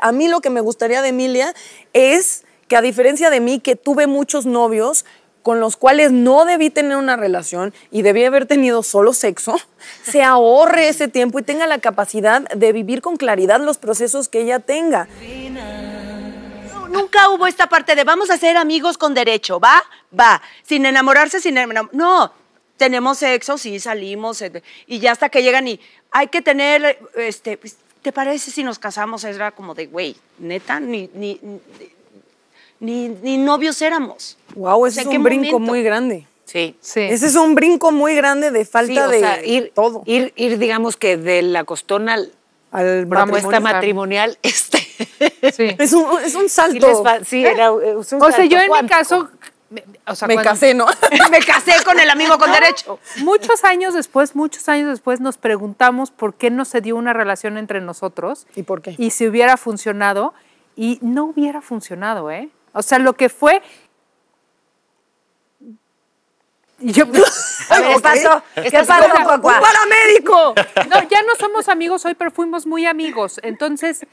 A mí lo que me gustaría de Emilia es que a diferencia de mí, que tuve muchos novios con los cuales no debí tener una relación y debí haber tenido solo sexo, se ahorre ese tiempo y tenga la capacidad de vivir con claridad los procesos que ella tenga. nunca hubo esta parte de vamos a ser amigos con derecho, ¿va? Va. Sin enamorarse, sin enamorarse. No, tenemos sexo, sí, salimos, y ya hasta que llegan y hay que tener, este, pues, ¿te parece si nos casamos? Era como de, güey, neta, ni, ni, ni, novios éramos. Wow, ese es un brinco muy grande. Sí. sí. Ese es un brinco muy grande de falta de ir, todo. Ir, ir, digamos que de la costona al, al propuesta matrimonial, este. Es, un, es un salto. Sí, era, es un o sea, yo en mi caso me, casé, ¿no? me casé con el amigo con derecho. Muchos años después, muchos años después nos preguntamos por qué no se dio una relación entre nosotros. ¿Y por qué? Y si hubiera funcionado y no hubiera funcionado, ¿eh? O sea, lo que fue ¿qué pasó? ¿Qué, pasó, paramédico! No, ya no somos amigos hoy, pero fuimos muy amigos. Entonces,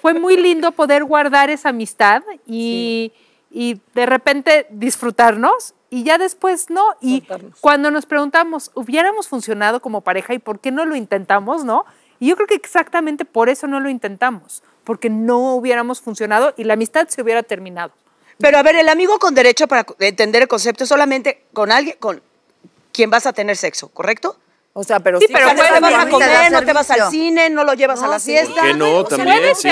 fue muy lindo poder guardar esa amistad y y de repente disfrutarnos y ya después no. Y cuando nos preguntamos, hubiéramos funcionado como pareja y por qué no lo intentamos, ¿no? Y yo creo que exactamente por eso no lo intentamos, porque no hubiéramos funcionado y la amistad se hubiera terminado. Pero a ver, el amigo con derecho para entender el concepto es solamente con alguien, con quien vas a tener sexo, ¿correcto? O sea, pero si te vas a comer, no te vas al cine, no lo llevas a la fiesta. Que no, también. es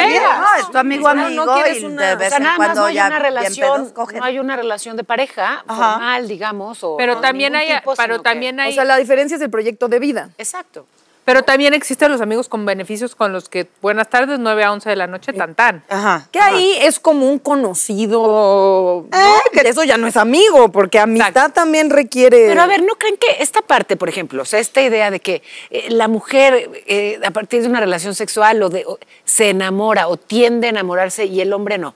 tu amigo amigo no, una, de vez o sea, ya una relación, no hay una relación de pareja formal, digamos, o Pero también hay pero también hay O sea, la diferencia es el proyecto de vida. Exacto. Pero también existen los amigos con beneficios con los que buenas tardes, 9 a 11 de la noche, eh, tan Que ahí es como un conocido. Eh, eso ya no es amigo, porque amistad Exacto. también requiere. Pero a ver, ¿no creen que esta parte, por ejemplo, o sea, esta idea de que eh, la mujer a partir de una relación sexual o de, se enamora o tiende a enamorarse y el hombre no.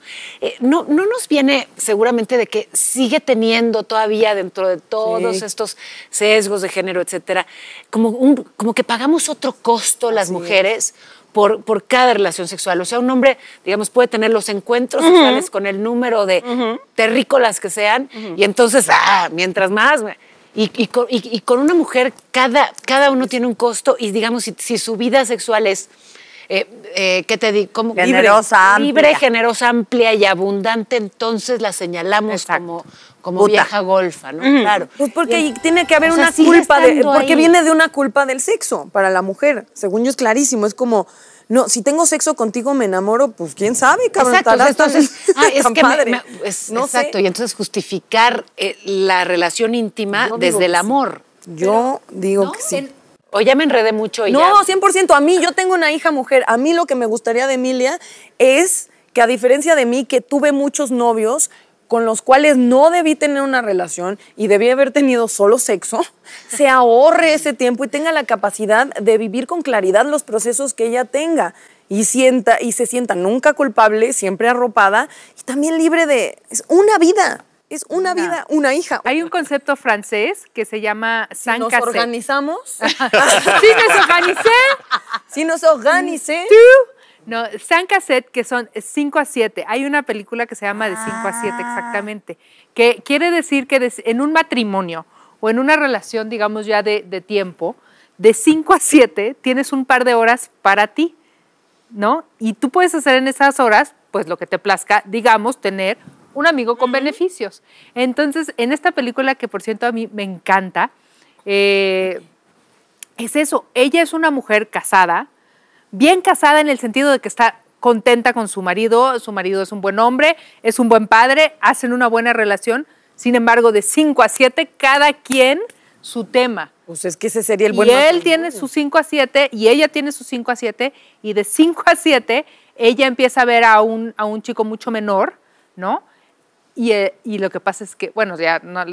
no, no nos viene seguramente de que sigue teniendo todavía dentro de todos estos sesgos de género, etcétera, como, un, como que pagamos otro costo las mujeres. Por, por, cada relación sexual. O sea, un hombre, digamos, puede tener los encuentros sexuales con el número de terrícolas que sean, y entonces, ah, mientras más. Y, y, con, una mujer, cada, cada uno pues tiene un costo, y digamos, si, su vida sexual es. Eh, eh ¿Qué te digo? Generosa, libre, libre, generosa, amplia y abundante, entonces la señalamos como, como Puta. golfa, ¿no? Claro. Pues porque tiene que haber una culpa, de, porque viene de una culpa del sexo para la mujer. Según yo es clarísimo, es como... No, si tengo sexo contigo me enamoro, pues quién sabe, cabrón. Exacto, exacto, y entonces justificar eh, la relación íntima desde el amor. Yo digo que sí. o ya me enredé mucho y No, 100%. A mí, yo tengo una hija mujer. A mí lo que me gustaría de Emilia es que a diferencia de mí, que tuve muchos novios, con los cuales no debí tener una relación y debí haber tenido solo sexo, se ahorre ese tiempo y tenga la capacidad de vivir con claridad los procesos que ella tenga y, sienta, y se sienta nunca culpable, siempre arropada y también libre de... Es una vida. Es una vida, una hija. Hay un concepto francés que se llama si Nos organizamos. si nos organicé. Si nos organicé. No, San cassette que son 5 a 7. Hay una película que se llama de 5 a 7 ah. exactamente, que quiere decir que en un matrimonio o en una relación, digamos ya de, tiempo, de 5 a 7 tienes un par de horas para ti, ¿no? Y tú puedes hacer en esas horas, pues lo que te plazca, digamos, tener un amigo con beneficios. Entonces, en esta película que por cierto a mí me encanta, eh, es eso, ella es una mujer casada, bien casada en el sentido de que está contenta con su marido, su marido es un buen hombre, es un buen padre, hacen una buena relación. Sin embargo, de 5 a 7, cada quien su tema. Pues es que ese sería el buen Y él tiene su 5 a 7 y ella tiene su 5 a 7 y de 5 a 7 ella empieza a ver a un, a un chico mucho menor, ¿no? Y, eh, lo que pasa es que, bueno, ya no...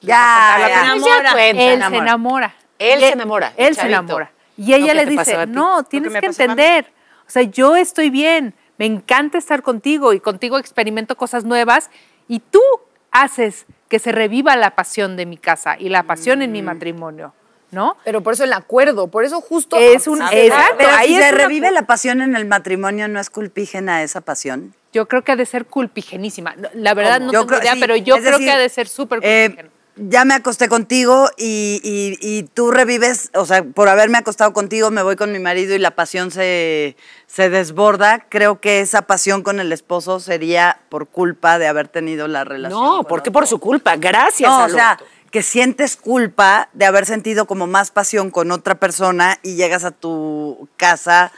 Ya, ya, se enamora. Él se enamora. él se enamora. Él se enamora. Y ella le dice, no, tienes que, entender. O sea, yo estoy bien, me encanta estar contigo y contigo experimento cosas nuevas y tú haces que se reviva la pasión de mi casa y la pasión en mi mm. matrimonio. ¿No? Pero por eso el acuerdo, por eso justo es un ah, exacto, ahí se revive la pasión en el matrimonio, ¿no es culpígena esa pasión? Yo creo que ha de ser culpigenísima. La verdad no yo creo, idea, pero yo creo que ha de ser súper ya me acosté contigo y, tú revives, o sea, por haberme acostado contigo me voy con mi marido y la pasión se, desborda. Creo que esa pasión con el esposo sería por culpa de haber tenido la relación. No, ¿por qué por su culpa? Gracias. No, o sea, que sientes culpa de haber sentido como más pasión con otra persona y llegas a tu casa.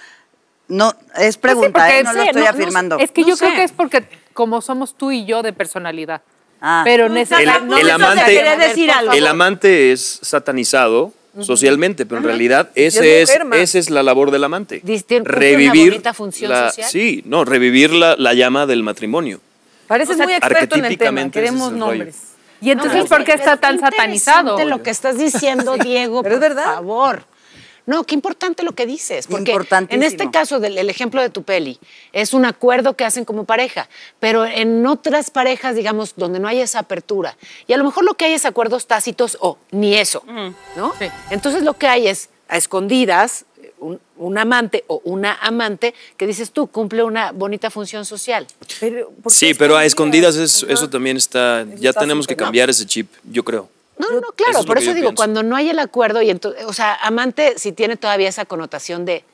No, es pues pregunta, ¿eh? no, lo estoy afirmando. es que yo creo que es porque como somos tú y yo de personalidad. Ah. Pero el, el, amante, decir algo. el amante es satanizado socialmente, pero en realidad esa es, esa es la labor del amante. revivir función Sí, no, revivir la, llama del matrimonio. Pareces muy experto en el tema, queremos nombres. Y entonces, ¿por qué está tan satanizado? lo que estás diciendo, Diego, por verdad. favor. No, qué importante lo que dices. Porque en este caso, del, el ejemplo de tu peli, es un acuerdo que hacen como pareja, pero en otras parejas, digamos, donde no hay esa apertura, y a lo mejor lo que hay es acuerdos tácitos o ni eso, mm, ¿no? Entonces lo que hay es a escondidas, un, amante o una amante que dices tú cumple una bonita función social. sí, pero a escondidas eso también está, ya tenemos que cambiar ese chip, yo creo. No, no, claro, por eso digo, cuando no hay el acuerdo, y entonces, o sea, amante si tiene todavía esa connotación de...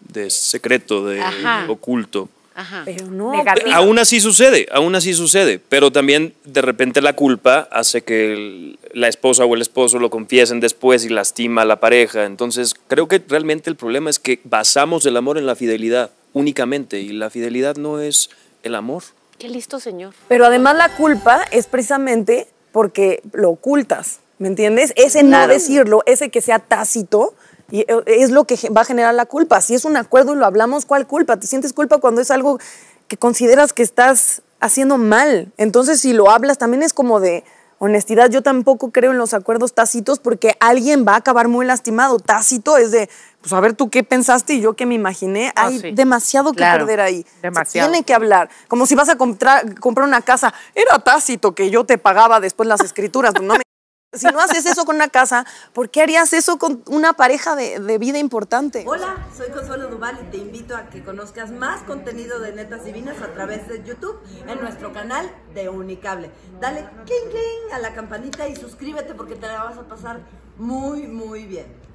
De secreto, de oculto. Ajá. Pero no, aún así sucede, aún así sucede, pero también de repente la culpa hace que la esposa o el esposo lo confiesen después y lastima a la pareja. Entonces, creo que realmente el problema es que basamos el amor en la fidelidad únicamente y la fidelidad no es el amor. Qué listo, señor. Pero además la culpa es precisamente porque lo ocultas, ¿me entiendes? Ese no decirlo, ese que sea tácito, eh, es lo que va a generar la culpa. Si es un acuerdo y lo hablamos, ¿cuál culpa? ¿Te sientes culpa cuando es algo que consideras que estás haciendo mal? Entonces, si lo hablas, también es como de honestidad. Yo tampoco creo en los acuerdos tácitos porque alguien va a acabar muy lastimado. Tácito es de, pues a ver tú qué pensaste y yo qué me imaginé. Ah, Hay demasiado que perder ahí. tiene que hablar. Como si vas a comprar una casa. Era tácito que yo te pagaba después las escrituras. Pues, no me si no haces eso con una casa, ¿por qué harías eso con una pareja de, de, vida importante? Hola, soy Consuelo Duval y te invito a que conozcas más contenido de Netas Divinas a través de YouTube en nuestro canal de Unicable. Dale king a la campanita y suscríbete porque te la vas a pasar muy, muy bien.